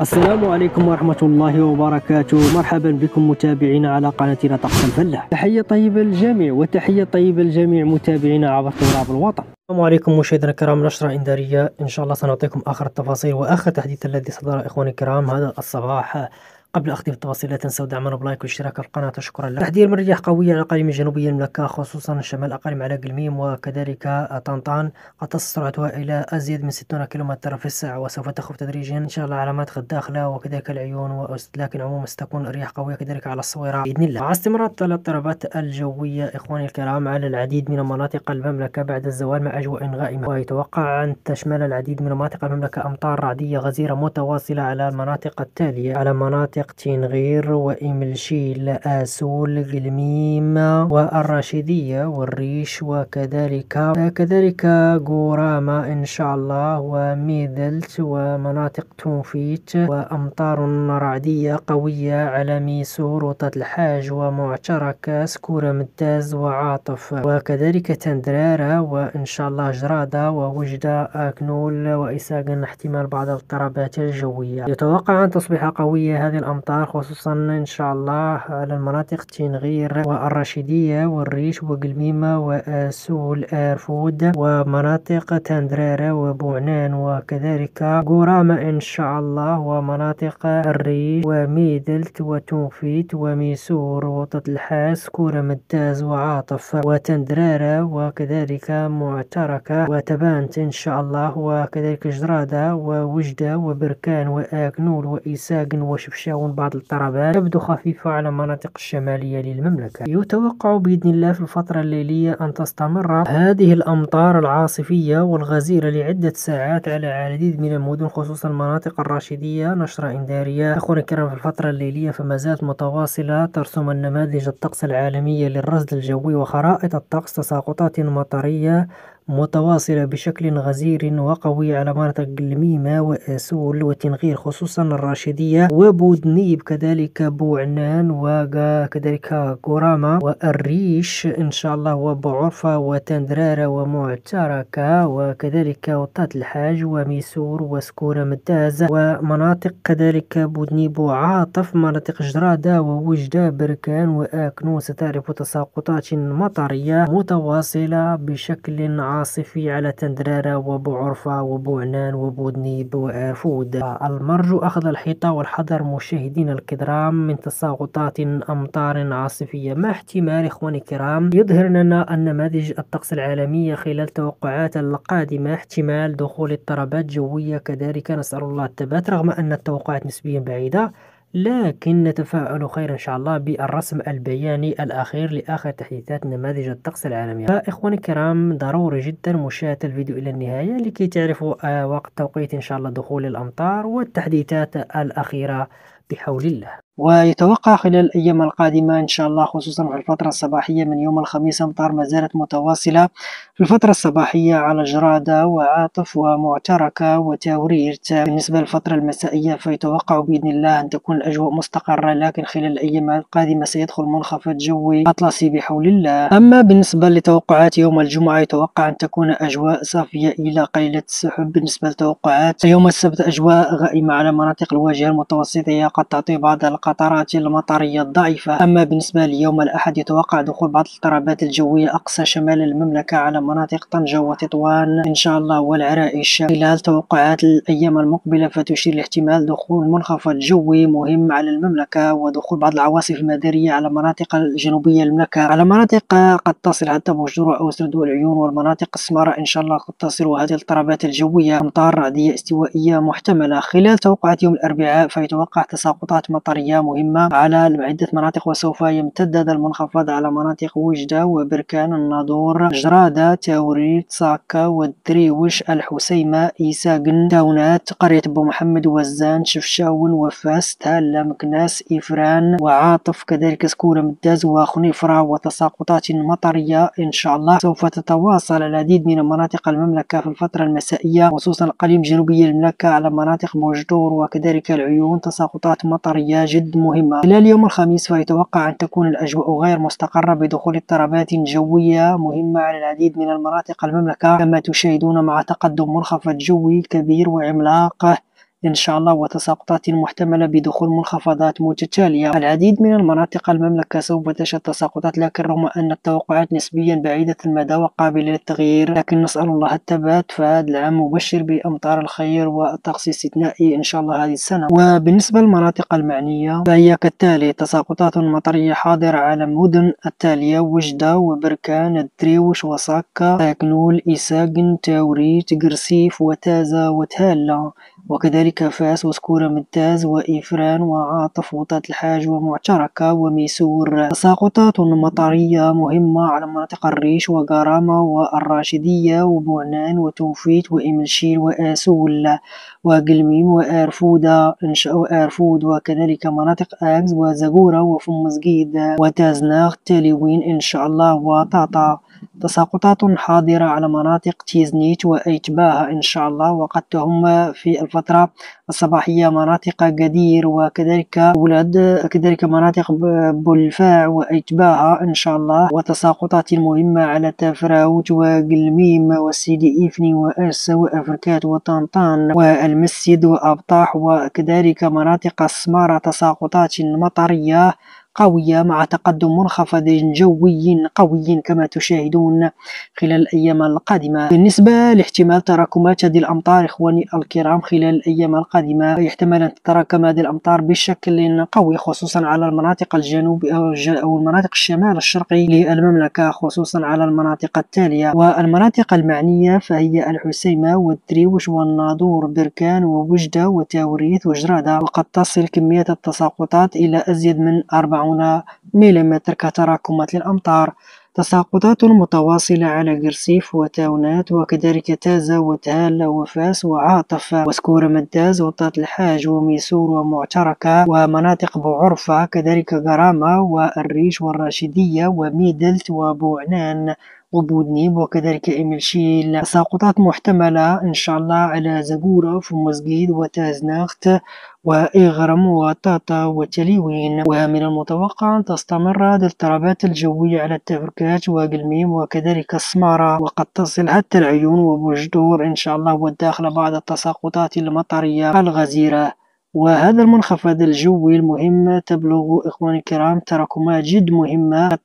السلام عليكم ورحمة الله وبركاته مرحبا بكم متابعينا على قناتنا طقس الفلة تحية طيبة للجميع وتحية طيبة للجميع متابعينا عبر تراب الوطن السلام عليكم مشاهدينا الكرام نشرة إنذارية إن شاء الله سنعطيكم آخر التفاصيل وآخر تحديث الذي صدر إخواني الكرام هذا الصباح قبل أخذ التفاصيل لا تنسوا دعمنا بلايك والاشتراك في القناة شكرا لكم تحذير من رياح قوية على الأقاليم الجنوبية المملكة خصوصا الشمال أقاليم على قلميم وكذلك طنطان قد تصل سرعتها إلى أزيد من 60 كيلومتر في الساعة وسوف تخف تدريجيا إن شاء الله على مناطق الداخلة وكذلك العيون وأست لكن عموما ستكون الرياح قوية كذلك على الصويرة بإذن الله مع استمرار الاضطرابات الجوية إخواني الكرام على العديد من مناطق المملكة بعد الزوال مع أجواء غائمة ويتوقع أن تشمل العديد من مناطق المملكة أمطار رعدية غزيرة متواصلة على المناطق التالية على مناطق تقتين غير وإملشي لآسول قلميم والرشيدية والريش وكذلك كذلك غوراما إن شاء الله وميدلت ومناطق تونفيت وأمطار رعدية قوية على ميسور وتتلحاج ومعترك سكورة متاز وعاطف وكذلك تندرارة وإن شاء الله جرادة ووجدة أكنول وإساقا احتمال بعض الاضطرابات الجوية يتوقع أن تصبح قوية هذه الأمطار خصوصا إن شاء الله على المناطق تنغير والرشيدية والريش وقلميمة وسول أرفود ومناطق تندرارة وبوعنان وكذلك قرامة إن شاء الله ومناطق الريش وميدلت وتوفيت وميسور وطة الحاس كورة مداز وعاطف وتندرارة وكذلك معتركة وتبانت إن شاء الله وكذلك جرادة ووجدة وبركان وآكنول وإيساق وشفشاو تعاون بعض الطربات تبدو خفيفة على المناطق الشمالية للمملكة يتوقع بإذن الله في الفترة الليلية أن تستمر هذه الأمطار العاصفية والغزيرة لعدة ساعات على العديد من المدن خصوصا المناطق الراشدية نشرة إنذارية أخونا الكرام في الفترة الليلية فما زالت متواصلة ترسم النماذج الطقس العالمية للرصد الجوي وخرائط الطقس تساقطات مطرية متواصلة بشكل غزير وقوي على مناطق الميمة وسول وتنغير خصوصا الراشدية وبودنيب كذلك بوعنان وكذلك قرامة والريش إن شاء الله وبعرفة وتندرارة ومعتركة وكذلك وطات الحاج وميسور وسكورة مداز ومناطق كذلك بودنيب وعاطف مناطق جرادة ووجدة بركان وآكنو ستعرف تساقطات مطرية متواصلة بشكل عام العاصفي على تندرارة وبو عرفة وبو عنان وبو دنيب المرج أخذ الحيطة والحذر مشاهدين الكدرام من تساقطات أمطار عاصفية ما احتمال إخواني الكرام يظهر لنا النماذج الطقس العالمية خلال توقعات القادمة احتمال دخول اضطرابات جوية كذلك نسأل الله الثبات رغم أن التوقعات نسبيا بعيدة لكن نتفاعل خير إن شاء الله بالرسم البياني الأخير لآخر تحديثات نماذج الطقس العالمية فإخواني الكرام ضروري جدا مشاهدة الفيديو إلى النهاية لكي تعرفوا آه، وقت توقيت إن شاء الله دخول الأمطار والتحديثات الأخيرة بحول الله ويتوقع خلال الأيام القادمة إن شاء الله خصوصا في الفترة الصباحية من يوم الخميس أمطار ما زالت متواصلة في الفترة الصباحية على جرادة وعاطف ومعتركة وتاوريرت بالنسبة للفترة المسائية فيتوقع بإذن الله أن تكون الأجواء مستقرة لكن خلال الأيام القادمة سيدخل منخفض جوي أطلسي بحول الله أما بالنسبة لتوقعات يوم الجمعة يتوقع أن تكون أجواء صافية إلى قليلة السحب بالنسبة لتوقعات يوم السبت أجواء غائمة على مناطق الواجهة المتوسطية قد تعطي بعض الق القطرات المطرية الضعيفة أما بالنسبة ليوم الأحد يتوقع دخول بعض الاضطرابات الجوية أقصى شمال المملكة على مناطق طنجة وتطوان إن شاء الله والعرائش خلال توقعات الأيام المقبلة فتشير لاحتمال دخول منخفض جوي مهم على المملكة ودخول بعض العواصف المدارية على المناطق الجنوبية المملكة على مناطق قد تصل حتى بوجدور سرد والعيون والمناطق السمراء إن شاء الله قد تصل هذه الاضطرابات الجوية أمطار رعدية استوائية محتملة خلال توقعات يوم الأربعاء فيتوقع تساقطات مطرية مهمة على عدة مناطق وسوف يمتد هذا المنخفض على مناطق وجدة وبركان الناظور جرادة توريد ساكا والدريوش الحسيمة إيساقن تاونات قرية أبو محمد وزان شفشاون وفاس تالا مكناس إفران وعاطف كذلك سكورة مداز وخنيفرة وتساقطات مطرية إن شاء الله سوف تتواصل العديد من مناطق المملكة في الفترة المسائية خصوصا القليم جنوبي المملكة على مناطق بوجدور وكذلك العيون تساقطات مطرية جدا جد مهمة خلال يوم الخميس فيتوقع أن تكون الأجواء غير مستقرة بدخول اضطرابات جوية مهمة على العديد من المناطق المملكة كما تشاهدون مع تقدم منخفض جوي كبير وعملاق إن شاء الله وتساقطات محتملة بدخول منخفضات متتالية العديد من المناطق المملكة سوف تشهد تساقطات لكن رغم أن التوقعات نسبيا بعيدة المدى وقابلة للتغيير لكن نسأل الله الثبات فهذا العام مبشر بأمطار الخير وطقس استثنائي إن شاء الله هذه السنة وبالنسبة للمناطق المعنية فهي كالتالي تساقطات مطرية حاضرة على مدن التالية وجدة وبركان الدريوش وساكا تاكنول إيساقن تاوريت قرسيف وتازة وتهالة وكذلك فاس وسكورة منتاز وإفران وعاطف وطات الحاج ومعتركة وميسور تساقطات مطرية مهمة على مناطق الريش وكرامة والراشدية وبعنان وتوفيت وإملشيل وآسول وقلميم وآرفودة إنشاء آرفود وكذلك مناطق آكز وزغورة وفم وتازناغ تاليوين إن شاء الله وطاطا تساقطات حاضرة على مناطق تيزنيت وأيتباها إن شاء الله وقد تهم في الفترة الصباحية مناطق قدير وكذلك ولد كذلك مناطق بولفاع وأيتباها إن شاء الله وتساقطات مهمة على تفراوت وقلميم وسيدي إفني وأرسا وأفركات وطنطان والمسجد وأبطاح وكذلك مناطق السمارة تساقطات مطرية قوية مع تقدم منخفض جوي قوي كما تشاهدون خلال الأيام القادمة بالنسبة لاحتمال تراكمات هذه الأمطار إخواني الكرام خلال الأيام القادمة يحتمل أن تتراكم هذه الأمطار بشكل قوي خصوصا على المناطق الجنوب أو المناطق الشمال الشرقي للمملكة خصوصا على المناطق التالية والمناطق المعنية فهي الحسيمة والتريوش والناظور بركان ووجدة وتوريث وجرادة وقد تصل كمية التساقطات إلى أزيد من 40 وأربعون ملم كتراكمات الأمطار تساقطات متواصلة على قرسيف وتاونات وكذلك تازة وتهالة وفاس وعاطف وسكور مداز وطات الحاج وميسور ومعتركة ومناطق بوعرفة كذلك غرامة والريش والراشدية وميدلت وبوعنان وبودنيب وكذلك إملشيل تساقطات محتملة إن شاء الله على زقورة مزجيد وتازناخت وإغرم وطاطا وتليوين ومن المتوقع أن تستمر هذه الاضطرابات الجوية على التبركات وقلميم وكذلك السمارة وقد تصل حتى العيون وبوجدور إن شاء الله والداخل بعض التساقطات المطرية الغزيرة وهذا المنخفض الجوي المهم تبلغ إخواني الكرام تراكمات جد مهمة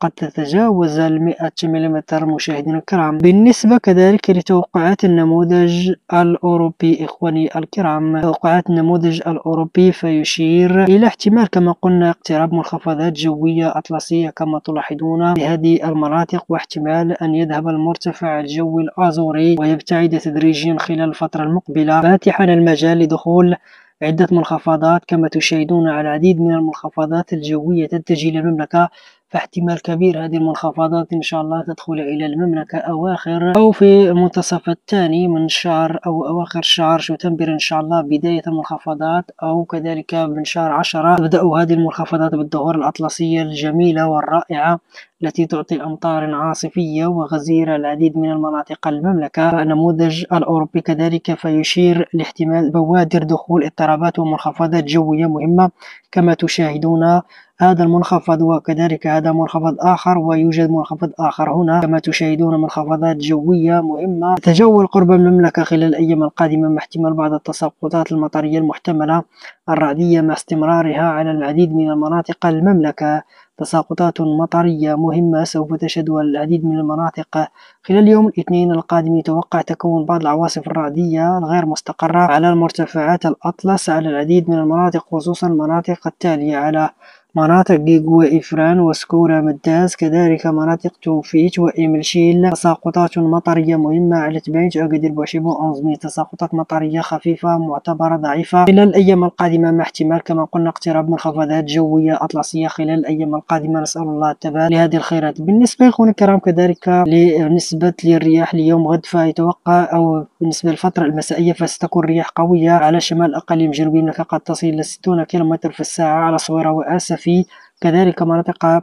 قد تتجاوز المئة ملم مشاهدينا الكرام بالنسبة كذلك لتوقعات النموذج الأوروبي إخواني الكرام توقعات النموذج الأوروبي فيشير إلى احتمال كما قلنا اقتراب منخفضات جوية أطلسية كما تلاحظون بهذه المناطق واحتمال أن يذهب المرتفع الجوي الأزوري ويبتعد تدريجيا خلال الفترة المقبلة فاتحا المجال لدخول عدة منخفضات كما تشاهدون العديد من المنخفضات الجوية تتجه إلى المملكة فاحتمال كبير هذه المنخفضات إن شاء الله تدخل إلى المملكة أواخر أو في منتصف الثاني من شهر أو أواخر شهر شتنبر إن شاء الله بداية المنخفضات أو كذلك من شهر عشرة تبدأ هذه المنخفضات بالظهور الأطلسية الجميلة والرائعة التي تعطي أمطار عاصفية وغزيرة العديد من المناطق المملكة النموذج الأوروبي كذلك فيشير لاحتمال بوادر دخول اضطرابات ومنخفضات جوية مهمة كما تشاهدون هذا المنخفض وكذلك هذا منخفض آخر ويوجد منخفض آخر هنا كما تشاهدون منخفضات جوية مهمة تتجول قرب المملكة خلال الأيام القادمة مع احتمال بعض التساقطات المطرية المحتملة الرعدية مع استمرارها على العديد من المناطق المملكة تساقطات مطرية مهمة سوف تشهدها العديد من المناطق خلال اليوم الاثنين القادم يتوقع تكون بعض العواصف الرعدية الغير مستقرة على المرتفعات الأطلس على العديد من المناطق خصوصا المناطق التالية على مناطق جيجو إفران وسكورة مداز كذلك مناطق توفيت وإملشيل تساقطات مطرية مهمة على تبعيج أقدر بوشيبو أنظمي تساقطات مطرية خفيفة معتبرة ضعيفة خلال الأيام القادمة مع احتمال كما قلنا اقتراب منخفضات جوية أطلسية خلال الأيام القادمة نسأل الله الثبات لهذه الخيرات بالنسبة لإخواني الكرام كذلك بالنسبة للرياح اليوم غد فيتوقع أو بالنسبة للفترة المسائية فستكون رياح قوية على شمال أقاليم جنوبية قد تصل إلى 60 كيلومتر في الساعة على صويرة وآسف في كذلك مناطق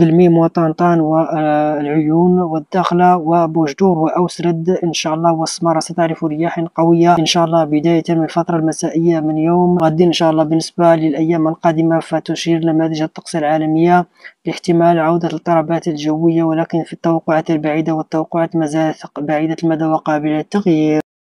قلميم وطنطان والعيون والداخلة وبوجدور وأوسرد إن شاء الله والسمارة ستعرف رياح قوية إن شاء الله بداية من الفترة المسائية من يوم غد إن شاء الله بالنسبة للأيام القادمة فتشير نماذج الطقس العالمية لاحتمال عودة الاضطرابات الجوية ولكن في التوقعات البعيدة والتوقعات مازالت بعيدة المدى وقابلة للتغيير